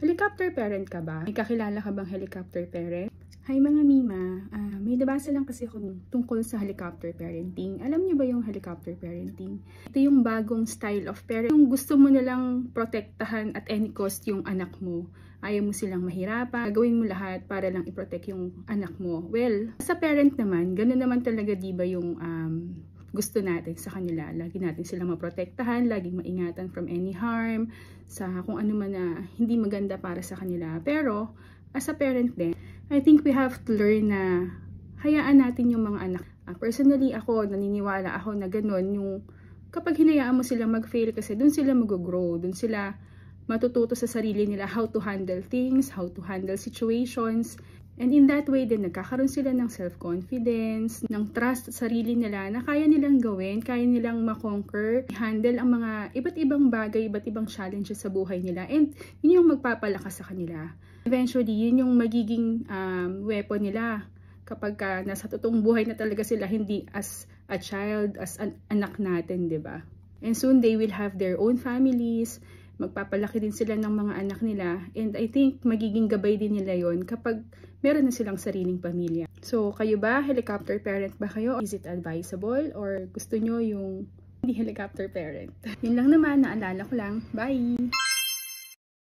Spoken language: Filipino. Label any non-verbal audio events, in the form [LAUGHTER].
Helicopter parent ka ba? May kakilala ka bang helicopter parent? Hi mga Mima, uh, may nabasa lang kasi ako tungkol sa helicopter parenting. Alam niyo ba yung helicopter parenting? Ito yung bagong style of parent. Yung gusto mo na lang protektahan at any cost yung anak mo. Ayaw mo silang mahirapan, gagawin mo lahat para lang iprotect yung anak mo. Well, sa parent naman, ganun naman talaga 'di ba yung um, gusto natin sa kanila. Lagi natin sila maprotektahan, laging maingatan from any harm, sa kung ano man na hindi maganda para sa kanila. Pero, as a parent din, I think we have to learn na hayaan natin yung mga anak. Uh, personally, ako, naniniwala ako na ganun yung kapag hinayaan mo sila mag-fail kasi dun sila mag-grow, dun sila matututo sa sarili nila how to handle things, how to handle situations, And in that way din, nagkakaroon sila ng self-confidence, ng trust sa sarili nila na kaya nilang gawin, kaya nilang makonquer, handle ang mga iba't ibang bagay, iba't ibang challenges sa buhay nila. And yun yung magpapalakas sa kanila. Eventually, yun yung magiging um, weapon nila kapag ka nasa totoong buhay na talaga sila, hindi as a child, as an anak natin, ba diba? And soon they will have their own families, magpapalaki din sila ng mga anak nila and I think magiging gabay din nila yon kapag meron na silang sariling pamilya. So kayo ba, helicopter parent ba kayo? Is it advisable or gusto nyo yung hindi helicopter parent? [LAUGHS] Yun lang naman, naalala ko lang. Bye!